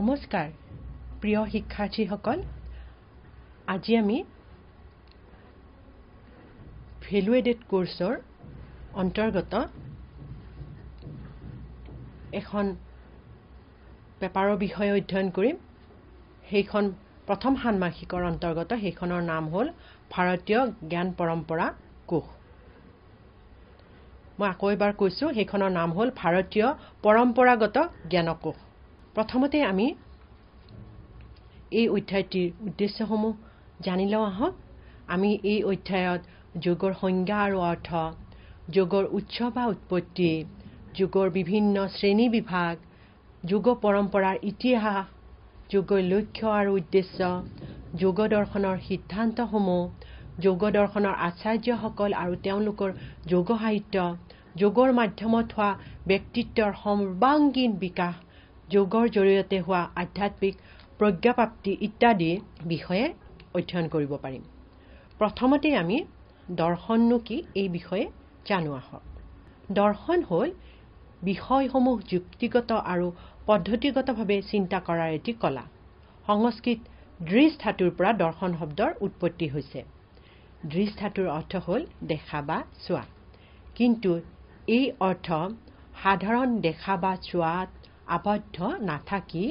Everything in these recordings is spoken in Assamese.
নমস্কাৰ প্ৰিয় শিক্ষাৰ্থীসকল আজি আমি ভেলুৱেডেড কোৰ্চৰ অন্তৰ্গত এখন পেপাৰৰ বিষয়ে অধ্যয়ন কৰিম সেইখন প্ৰথম ষান্মাসিকৰ অন্তৰ্গত সেইখনৰ নাম হ'ল ভাৰতীয় জ্ঞান পৰম্পৰা কোষ মই আকৌ এবাৰ কৈছোঁ সেইখনৰ নাম হ'ল ভাৰতীয় পৰম্পৰাগত জ্ঞানকোষ প্ৰথমতে আমি এই অধ্যায়টিৰ উদ্দেশ্যসমূহ জানি লওঁ আহক আমি এই অধ্যায়ত যোগৰ সংজ্ঞা আৰু অৰ্থ যোগৰ উৎস বা উৎপত্তি যোগৰ বিভিন্ন শ্ৰেণী বিভাগ যোগ পৰম্পৰাৰ ইতিহাস যোগৰ লক্ষ্য আৰু উদ্দেশ্য যোগ দৰ্শনৰ সিদ্ধান্তসমূহ যোগ দৰ্শনৰ আচাৰ্যসকল আৰু তেওঁলোকৰ যোগ সাহিত্য যোগৰ মাধ্যমত হোৱা ব্যক্তিত্বৰ সৰ্বাংগীন বিকাশ যোগৰ জৰিয়তে হোৱা আধ্যাত্মিক প্ৰজ্ঞাপ্ৰাপ্তি ইত্যাদি বিষয়ে অধ্যয়ন কৰিব পাৰিম প্ৰথমতে আমি দৰ্শননো কি এই বিষয়ে জানো আহক দৰ্শন হ'ল বিষয়সমূহ যুক্তিগত আৰু পদ্ধতিগতভাৱে চিন্তা কৰাৰ এটি কলা সংস্কৃত দৃশ ধাতুৰ পৰা দৰ্শন শব্দৰ উৎপত্তি হৈছে দৃশ ধাতুৰ অৰ্থ হ'ল দেখা বা চোৱা কিন্তু এই অৰ্থ সাধাৰণ দেখা বা চোৱাত আবদ্ধ নাথাকি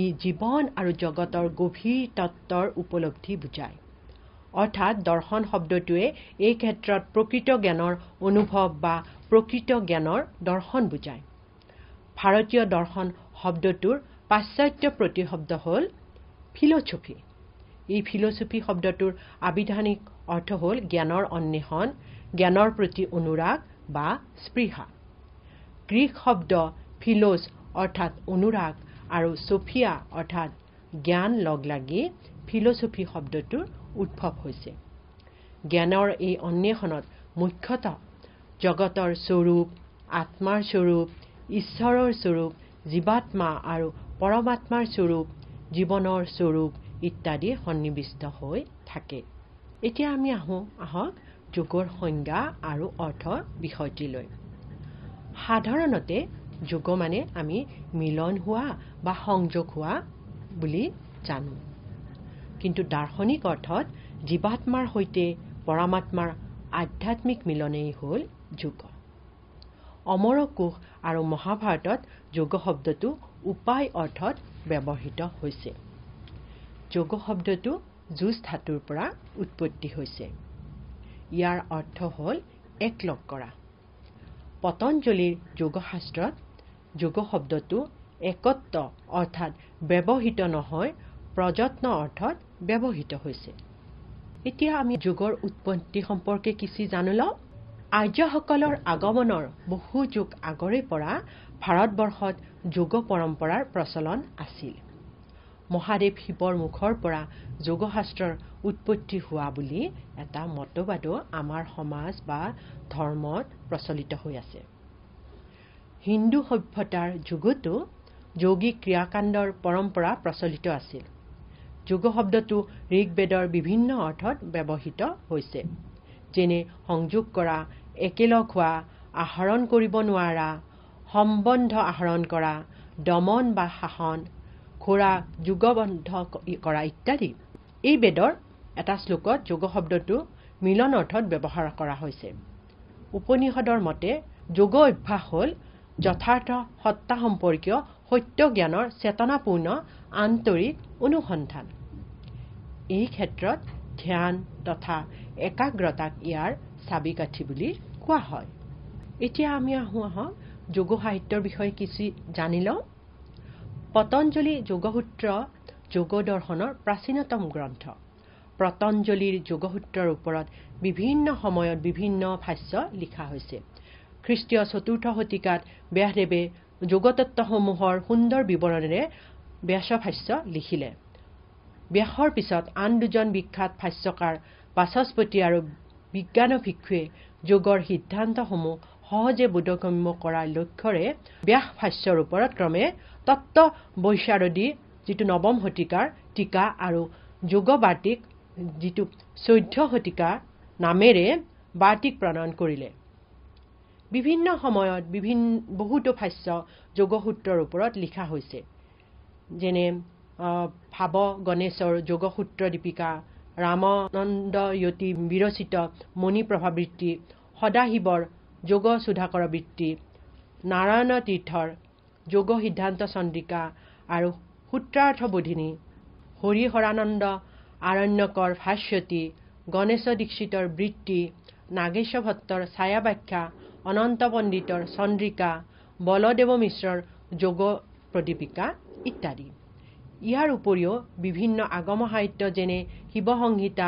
ই জীৱন আৰু জগতৰ গভীৰ তত্বৰ উপলব্ধি বুজায় অৰ্থাৎ দৰ্শন শব্দটোৱে এই ক্ষেত্ৰত প্ৰকৃত জ্ঞানৰ অনুভৱ বা প্ৰকৃত জ্ঞানৰ দৰ্শন বুজায় ভাৰতীয় দৰ্শন শব্দটোৰ পাশ্চাত্য প্ৰতিশব্দ হ'ল ফিলচফী এই ফিলচফি শব্দটোৰ আবিধানিক অৰ্থ হ'ল জ্ঞানৰ অন্বেষণ জ্ঞানৰ প্ৰতি অনুৰাগ বা স্পৃহা গ্ৰীক শব্দ ফিলোছ অৰ্থাৎ অনুৰাগ আৰু চফিয়া অৰ্থাৎ জ্ঞান লগ লাগি ফিলছফি শব্দটোৰ উদ্ভৱ হৈছে জ্ঞানৰ এই অন্বেষণত মুখ্যতঃ জগতৰ স্বৰূপ আত্মাৰ স্বৰূপ ঈশ্বৰৰ স্বৰূপ জীৱাত্মা আৰু পৰমাত্মাৰ স্বৰূপ জীৱনৰ স্বৰূপ ইত্যাদি সন্নিৱিষ্ট হৈ থাকে এতিয়া আমি আহোঁ আহক যোগৰ সংজ্ঞা আৰু অৰ্থৰ বিষয়টিলৈ সাধাৰণতে যোগ মানে আমি মিলন হোৱা বা সংযোগ হোৱা বুলি জানো কিন্তু দাৰ্শনিক অৰ্থত জীৱাত্মাৰ সৈতে পৰমাত্মাৰ আধ্যাত্মিক মিলনেই হ'ল যোগ অমৰকোষ আৰু মহাভাৰতত যোগ শব্দটো উপায় অৰ্থত ব্যৱহৃত হৈছে যোগ শব্দটো যুঁজ ধাতুৰ পৰা উৎপত্তি হৈছে ইয়াৰ অৰ্থ হ'ল একলগ কৰা পতঞ্জলীৰ যোগশাস্ত্ৰত যোগ শব্দটো একত্ব অৰ্থাৎ ব্যৱহৃত নহয় প্ৰযত্ন অৰ্থত ব্যৱহৃত হৈছে এতিয়া আমি যোগৰ উৎপত্তি সম্পৰ্কে কিছু জানো লওঁ আৰ্যসকলৰ আগমনৰ বহু যুগ আগৰে পৰা ভাৰতবৰ্ষত যোগ পৰম্পৰাৰ প্ৰচলন আছিল মহাদেৱ শিৱৰ মুখৰ পৰা যোগ শাস্ত্ৰৰ উৎপত্তি হোৱা বুলি এটা মতবাদো আমাৰ সমাজ বা ধৰ্মত প্ৰচলিত হৈ আছে হিন্দু সভ্যতাৰ যুগতো যৌগিক ক্ৰিয়াকাণ্ডৰ পৰম্পৰা প্ৰচলিত আছিল যোগ শব্দটো ঋগবেদৰ বিভিন্ন অৰ্থত ব্যৱহৃত হৈছে যেনে সংযোগ কৰা একেলগ হোৱা আহৰণ কৰিব নোৱাৰা সম্বন্ধ আহৰণ কৰা দমন বা শাসন ঘোঁৰা যোগবন্ধ কৰা ইত্যাদি এই বেদৰ এটা শ্লোকত যোগ শব্দটো মিলন অৰ্থত ব্যৱহাৰ কৰা হৈছে উপনিষদৰ মতে যোগ অভ্যাস হ'ল যথাৰ্থ সত্তা সম্পৰ্কীয় সত্য জ্ঞানৰ চেতনাপূৰ্ণ আন্তৰিক অনুসন্ধান এই ক্ষেত্ৰত ধ্যান তথা একাগ্ৰতাক ইয়াৰ চাবি কাঠি বুলি কোৱা হয় এতিয়া আমি আহোঁ আহক যোগ সাহিত্যৰ বিষয়ে কিছু জানি লওঁ পতঞ্জলী যোগসূত্ৰ যোগ দৰ্শনৰ প্ৰাচীনতম গ্ৰন্থ পতঞ্জলীৰ যোগসূত্ৰৰ ওপৰত বিভিন্ন সময়ত বিভিন্ন ভাষ্য লিখা হৈছে খ্ৰীষ্টীয় চতুৰ্থ শতিকাত ব্যাসদেৱে যোগতত্বসমূহৰ সুন্দৰ বিৱৰণেৰে ব্যাসভাষ্য লিখিলে ব্যাসৰ পিছত আন দুজন বিখ্যাত ভাষ্যকাৰ বাচস্পতি আৰু বিজ্ঞান ভিক্ষুৱে যোগৰ সিদ্ধান্তসমূহ সহজে বোধগম্য কৰাৰ লক্ষ্যৰে ব্যাস ভাষ্যৰ ওপৰত ক্ৰমে তত্ত বৈশাৰদী যিটো নৱম শতিকাৰ টীকা আৰু যোগবাৰ্তিক যিটো চৈধ্য শতিকা নামেৰে বাৰ্তিক প্ৰণয়ন কৰিলে বিভিন্ন সময়ত বিভিন্ন বহুতো ভাষ্য যোগসূত্ৰৰ ওপৰত লিখা হৈছে যেনে ভাৱ গণেশৰ যোগসূত্ৰ দীপিকা ৰামানন্দয়তি বিৰচিত মণিপ্ৰভাবৃত্তি সদাশিৱৰ যোগ সুধাকৰ বৃত্তি নাৰায়ণ তীৰ্থৰ যোগ সিদ্ধান্ত চন্দ্ৰিকা আৰু সূত্ৰাৰ্থ বোধিনী হৰিহৰানন্দ আৰণ্যকৰ ভাষ্যতী গণেশ দীক্ষিতৰ বৃত্তি নাগেশ্বৰ ভট্টৰ ছায়াব্যাখ্যা অনন্ত পণ্ডিতৰ চন্দ্ৰিকা বলদেৱ মিশ্ৰৰ যোগ প্ৰদীপিকা ইত্যাদি ইয়াৰ উপৰিও বিভিন্ন আগম সাহিত্য যেনে শিৱ শিৱসংহিতা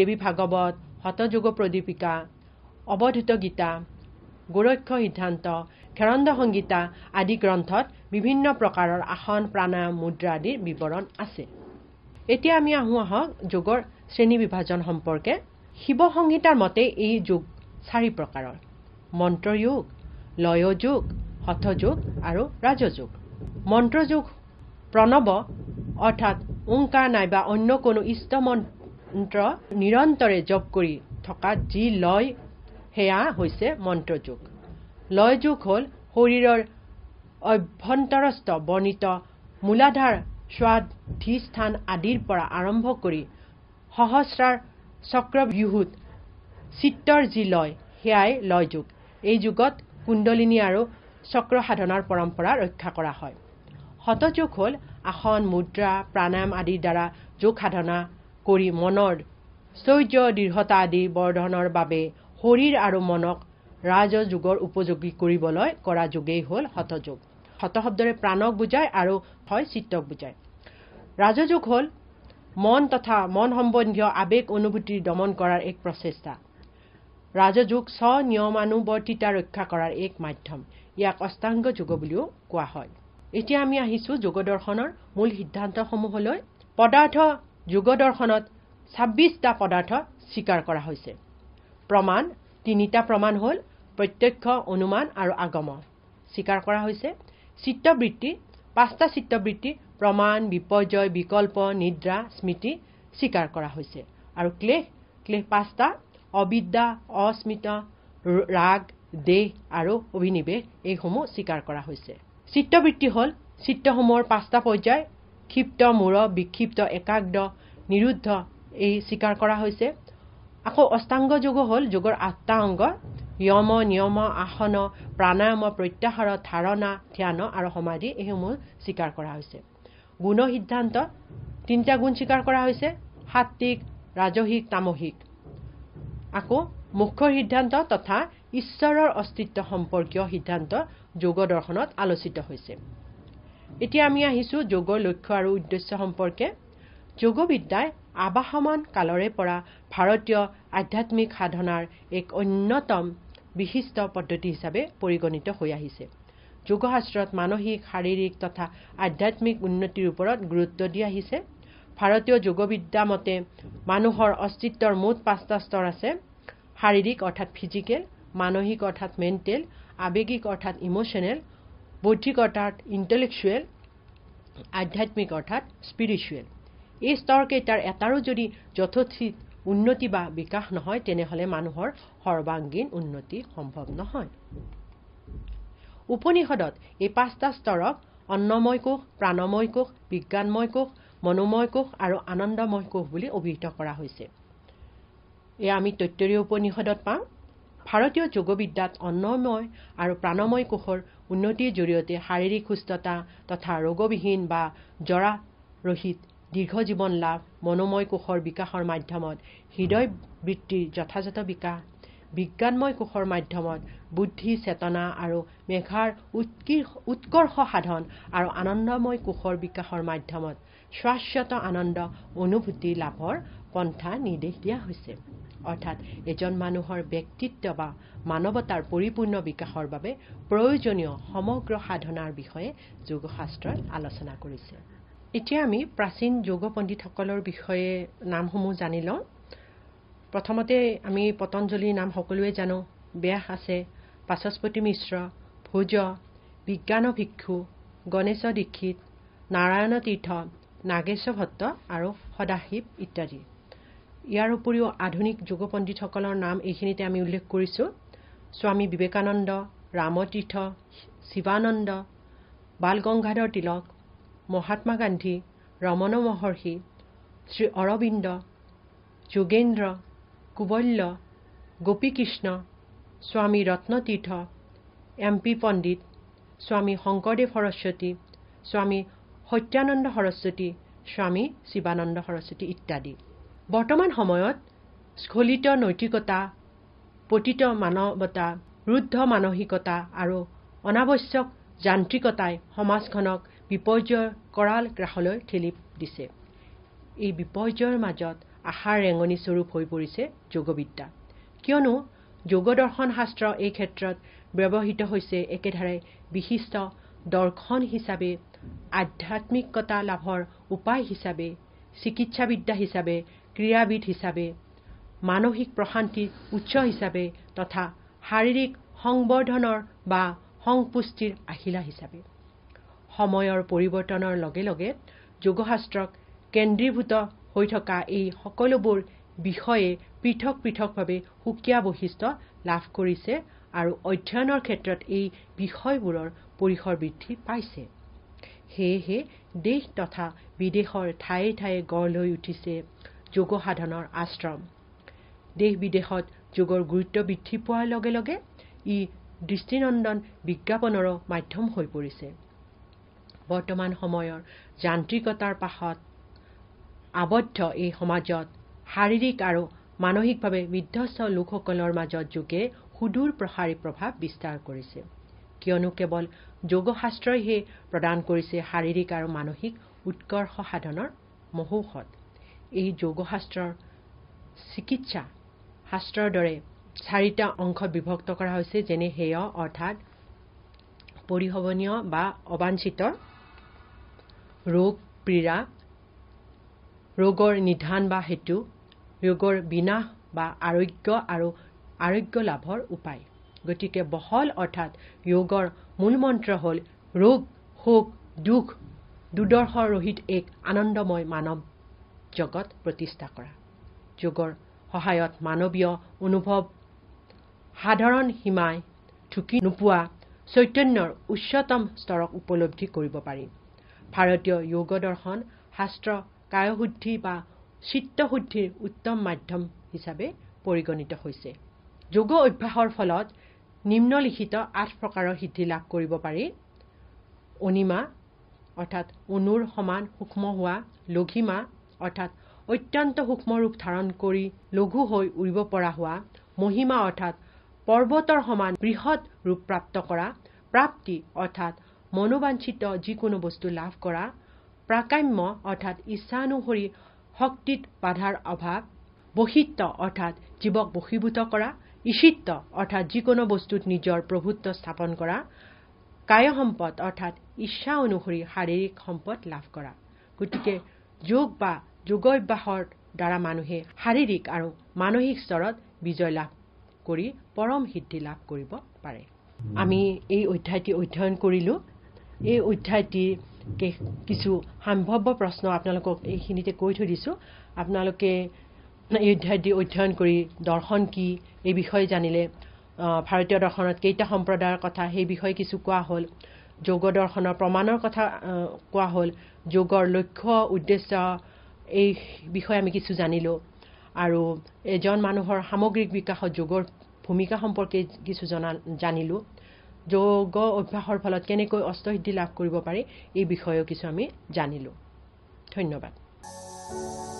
দেৱী ভাগৱত হতযোগ প্ৰদীপিকা অৱধূত গীতা গোৰক্ষ সিদ্ধান্ত খেৰন্দ সংগীতা আদি গ্ৰন্থত বিভিন্ন প্ৰকাৰৰ আসন প্ৰাণায়াম মুদ্ৰা আদিৰ বিৱৰণ আছে এতিয়া আমি আহোঁ আহক যোগৰ শ্ৰেণী বিভাজন সম্পৰ্কে শিৱ শিৱসংহিতাৰ মতে এই যোগ চাৰি প্ৰকাৰৰ মন্ত্ৰযোগ লয়যোগ হঠযোগ আৰু ৰাজযোগ মন্ত্ৰযোগ প্ৰণৱ অৰ্থাৎ ওংকাৰ নাইবা অন্য কোনো ইষ্ট মন্ত্ৰ নিৰন্তৰে জপ কৰি থকা যি লয় সেয়া হৈছে লয় লয়যোগ হ'ল শৰীৰৰ অভ্যন্তৰস্থ বৰ্ণিত মূলাধাৰ স্বাধিষ্ঠান আদিৰ পৰা আৰম্ভ কৰি সহস্ৰাৰ চক্ৰব্যূহুত চিত্তৰ যি লয় সেয়াই লয় লয়যোগ এই যুগত কুণ্ডলিনী আৰু চক্ৰ সাধনাৰ পৰম্পৰা ৰক্ষা কৰা হয় শতযোগ হ'ল আসন মুদ্ৰা প্ৰাণায়াম আদিৰ দ্বাৰা যোগ সাধনা কৰি মনৰ স্থৈৰ্য দৃঢ়তা আদি বৰ্ধনৰ বাবে শৰীৰ আৰু মনক ৰাজযোগৰ উপযোগী কৰিবলৈ কৰা যোগেই হ'ল শত শব্দৰে প্ৰাণক বুজায় আৰু হয় চিত্ৰক বুজায় ৰাজযোগ হ'ল মন তথা মন সম্বন্ধীয় আৱেগ অনুভূতি দমন কৰাৰ এক প্ৰচেষ্টা ৰাজযোগ স্ব নিয়মানুবৰ্তিতা ৰক্ষা কৰাৰ এক মাধ্যম ইয়াক অষ্টাংগ যোগ বুলিও কোৱা হয় এতিয়া আমি আহিছো যোগ দৰ্শনৰ মূল সিদ্ধান্তসমূহলৈ পদাৰ্থ যোগ দৰ্শনত ছাব্বিছটা পদাৰ্থ স্বীকাৰ কৰা হৈছে প্ৰমাণ তিনিটা প্ৰমাণ হ'ল প্ৰত্যক্ষ অনুমান আৰু আগম স্বীকাৰ কৰা হৈছে চিত্ৰবৃত্তি পাঁচটা চিত্ৰবৃত্তি প্ৰমাণ বিপৰ্যয় বিকল্প নিদ্ৰা স্মৃতি স্বীকাৰ কৰা হৈছে আৰু ক্লেশ ক্লেশ পাঁচটা অবিদ্যা অস্মিত ৰাগ দেহ আৰু অভিনিৱেশ এইসমূহ স্বীকাৰ কৰা হৈছে চিত্ৰবৃত্তি হ'ল চিত্ৰসমূহৰ পাঁচটা পৰ্যায় ক্ষিপ্ত মূৰ বিক্ষিপ্ত একাগ্ৰ নিৰুদ্ধ এই স্বীকাৰ কৰা হৈছে আকৌ অষ্টাংগ যোগ হ'ল যোগৰ আঠটা অংগ নিয়ম নিয়ম আসন প্ৰাণায়াম প্ৰত্যাহাৰ ধাৰণা ধ্যান আৰু সমাধি এইসমূহ স্বীকাৰ কৰা হৈছে গুণ সিদ্ধান্ত তিনিটা গুণ স্বীকাৰ কৰা হৈছে সাত্বিক ৰাজসিক তামসিক আকৌ মুখ্য সিদ্ধান্ত তথা ঈশ্বৰৰ অস্তিত্ব সম্পৰ্কীয় সিদ্ধান্ত যোগ দৰ্শনত আলোচিত হৈছে এতিয়া আমি আহিছোঁ যোগৰ লক্ষ্য আৰু উদ্দেশ্য সম্পৰ্কে যোগবিদ্যাই আৱাসমান কালৰে পৰা ভাৰতীয় আধ্যাত্মিক সাধনাৰ এক অন্যতম বিশিষ্ট পদ্ধতি হিচাপে পৰিগণিত হৈ আহিছে যোগশাস্ত্ৰত মানসিক শাৰীৰিক তথা আধ্যাত্মিক উন্নতিৰ ওপৰত গুৰুত্ব দি আহিছে ভাৰতীয় যোগবিদ্যা মতে মানুহৰ অস্তিত্বৰ মুঠ পাঁচটা স্তৰ আছে শাৰীৰিক অৰ্থাৎ ফিজিকেল মানসিক অৰ্থাৎ মেণ্টেল আৱেগিক অৰ্থাৎ ইম'চনেল বৌদ্ধিক অৰ্থাৎ ইণ্টেলেকচুৱেল আধ্যাত্মিক অৰ্থাৎ স্পিৰিচুৱেল এই স্তৰকেইটাৰ এটাৰো যদি যথোচিত উন্নতি বা বিকাশ নহয় তেনেহ'লে মানুহৰ সৰ্বাংগীন উন্নতি সম্ভৱ নহয় উপনিষদত এই পাঁচটা স্তৰক অন্নময় কোষ প্ৰাণময় কোষ বিজ্ঞানময় কোষ মনোময় কোষ আৰু আনন্দময় কোষ বুলি অভিহিত কৰা হৈছে এয়া আমি তত্তৰীয় উপনিষদত পাওঁ ভাৰতীয় যোগবিদ্যাত অন্নময় আৰু প্ৰাণময় কোষৰ উন্নতিৰ জৰিয়তে শাৰীৰিক সুস্থতা তথা ৰোগবিহীন বা জৰাৰহিত জীৱন লাভ মনোময় কোষৰ বিকাশৰ মাধ্যমত হৃদয় বৃত্তিৰ যথাযথ বিকাশ বিজ্ঞানময় কোষৰ মাধ্যমত বুদ্ধি চেতনা আৰু মেঘাৰ উৎকৰ্ষ সাধন আৰু আনন্দময় কোষৰ বিকাশৰ মাধ্যমত শ্বাশ্বত আনন্দ অনুভূতি লাভৰ পন্থা নিৰ্দেশ দিয়া হৈছে অৰ্থাৎ এজন মানুহৰ ব্যক্তিত্ব বা মানৱতাৰ পৰিপূৰ্ণ বিকাশৰ বাবে প্ৰয়োজনীয় সমগ্ৰ সাধনাৰ বিষয়ে যোগশাস্ত্ৰই আলোচনা কৰিছে এতিয়া আমি প্ৰাচীন যোগ পণ্ডিতসকলৰ বিষয়ে নামসমূহ জানি লওঁ প্ৰথমতে আমি পতঞ্জলীৰ নাম সকলোৱে জানো ব্যাস আছে বাচস্পতি মিশ্ৰ ভোজ বিজ্ঞান ভিক্ষু গণেশ দীক্ষিত নাৰায়ণ তীৰ্থ নাগেশ্বৰ ভট্ট আৰু সদাশিৱ ইত্যাদি ইয়াৰ উপৰিও আধুনিক যোগপণ্ডিতসকলৰ নাম এইখিনিতে আমি উল্লেখ কৰিছোঁ স্বামী বিবেকানন্দ ৰামতীৰ্থ শিৱানন্দ বাল গংগাধৰ তিলক মহাত্মা গান্ধী ৰমন মহৰ্ষি শ্ৰী অৰবিন্দ যোগেন্দ্ৰ কুবল্য গোপীকৃষ্ণ স্বামী ৰত্নতীৰ্থ এম পি পণ্ডিত স্বামী শংকৰদেৱ সৰস্বতী স্বামী সত্যানন্দ সৰস্বতী স্বামী শিৱানন্দ সৰস্বতী ইত্যাদি বৰ্তমান সময়ত স্খলিত নৈতিকতা পতিত মানৱতা ৰুদ্ধ মানসিকতা আৰু অনাৱশ্যক যান্ত্ৰিকতাই সমাজখনক বিপৰ্যয় কৰাল গ্ৰাসলৈ ঠেলি দিছে এই বিপৰ্যয়ৰ মাজত আশাৰ ৰেঙনিস্বৰূপ হৈ পৰিছে যোগবিদ্যা কিয়নো যোগ দৰ্শন শাস্ত্ৰ এই ক্ষেত্ৰত ব্যৱহৃত হৈছে একেধাৰে বিশিষ্ট দৰ্শন হিচাপে আধ্যাত্মিকতা লাভৰ উপায় হিচাপে চিকিৎসাবিদ্যা হিচাপে ক্ৰীড়াবিদ হিচাপে মানসিক প্ৰশান্তিৰ উৎস হিচাপে তথা শাৰীৰিক সংবৰ্ধনৰ বা সংপুষ্টিৰ আহিলা হিচাপে সময়ৰ পৰিৱৰ্তনৰ লগে লগে যোগশাস্ত্ৰক কেন্দ্ৰীভূত হৈ থকা এই সকলোবোৰ বিষয়ে পৃথক পৃথকভাৱে সুকীয়া বৈশিষ্ট্য লাভ কৰিছে আৰু অধ্যয়নৰ ক্ষেত্ৰত এই বিষয়বোৰৰ পৰিসৰ বৃদ্ধি পাইছে সেয়েহে দেশ তথা বিদেশৰ ঠায়ে ঠায়ে গঢ় লৈ উঠিছে যোগ সাধনৰ আশ্ৰম দেশ বিদেশত যোগৰ গুৰুত্ব বৃদ্ধি পোৱাৰ লগে লগে ই দৃষ্টিনন্দন বিজ্ঞাপনৰো মাধ্যম হৈ পৰিছে বৰ্তমান সময়ৰ যান্ত্ৰিকতাৰ পাশত আবদ্ধ এই সমাজত শাৰীৰিক আৰু মানসিকভাৱে বিধ্বস্ত লোকসকলৰ মাজত যোগে সুদূৰ প্ৰসাৰী প্ৰভাৱ বিস্তাৰ কৰিছে কিয়নো কেৱল যোগশাস্ত্ৰইহে প্ৰদান কৰিছে শাৰীৰিক আৰু মানসিক উৎকৰ্ষ সাধনৰ মহৌষধ এই যোগশাস্ত্ৰৰ চিকিৎসা শাস্ত্ৰৰ দৰে চাৰিটা অংশ বিভক্ত কৰা হৈছে যেনে সেয় অৰ্থাৎ পৰিশোভনীয় বা অবাঞ্চিত ৰোগ পীড়া ৰোগৰ নিধান বা হেতু ৰোগৰ বিনাশ বা আৰোগ্য আৰু আৰোগ্য লাভৰ উপায় গতিকে বহল অৰ্থাৎ যোগৰ মূল মন্ত্ৰ হ'ল ৰোগ শোক দুখ দুৰ্দৰ্শ ৰহিত এক আনন্দময় মানৱ জগত প্ৰতিষ্ঠা কৰা যোগৰ সহায়ত মানৱীয় অনুভৱ সাধাৰণ সীমাই ঢুকি নোপোৱা চৈতন্যৰ উচ্চতম স্তৰক উপলব্ধি কৰিব পাৰি ভাৰতীয় যোগ দৰ্শন শাস্ত্ৰ কায় শুদ্ধি বা চিত্তশুদ্ধিৰ উত্তম মাধ্যম হিচাপে পৰিগণিত হৈছে যোগ অভ্যাসৰ ফলত নিম্নলিখিত আঠ প্ৰকাৰৰ সিদ্ধি লাভ কৰিব পাৰি অনিমা অৰ্থাৎ অনুৰ সমান সূক্ষ্ম হোৱা লঘিমা অৰ্থাৎ অত্যন্ত সূক্ষ্ম ৰূপ ধাৰণ কৰি লঘু হৈ উৰিব পৰা হোৱা মহিমা অৰ্থাৎ পৰ্বতৰ সমান বৃহৎ ৰূপ প্ৰাপ্ত কৰা প্ৰাপ্তি অৰ্থাৎ মনোবাঞ্ছিত যিকোনো বস্তু লাভ কৰা প্ৰাকাম্য অৰ্থাৎ ইচ্ছা অনুসৰি শক্তিত বাধাৰ অভাৱ বশিত্ব অৰ্থাৎ জীৱক বশীভূত কৰা ইচিত্ব অৰ্থাৎ যিকোনো বস্তুত নিজৰ প্ৰভুত্ব স্থাপন কৰা কায় সম্পদ অৰ্থাৎ ইচ্ছা অনুসৰি শাৰীৰিক সম্পদ লাভ কৰা গতিকে যোগ বা যোগভ্যাসৰ দ্বাৰা মানুহে শাৰীৰিক আৰু মানসিক স্তৰত বিজয় লাভ কৰি পৰম সিদ্ধি লাভ কৰিব পাৰে আমি এই অধ্যায়টি অধ্যয়ন কৰিলোঁ এই অধ্যায়টি কিছু সম্ভাব্য প্ৰশ্ন আপোনালোকক এইখিনিতে কৈ থৈ দিছোঁ আপোনালোকে এই অধ্যায়টি অধ্যয়ন কৰি দৰ্শন কি এই বিষয়ে জানিলে ভাৰতীয় দৰ্শনত কেইটা সম্প্ৰদায়ৰ কথা সেই বিষয়ে কিছু কোৱা হ'ল যোগ দৰ্শনৰ প্ৰমাণৰ কথা কোৱা হ'ল যোগৰ লক্ষ্য উদ্দেশ্য এই বিষয়ে আমি কিছু জানিলোঁ আৰু এজন মানুহৰ সামগ্ৰিক বিকাশত যোগৰ ভূমিকা সম্পৰ্কে কিছু জনা জানিলোঁ যোগ অভ্যাসৰ ফলত কেনেকৈ অষ্টসিদ্ধি লাভ কৰিব পাৰি এই বিষয়েও কিছু আমি জানিলোঁ ধন্যবাদ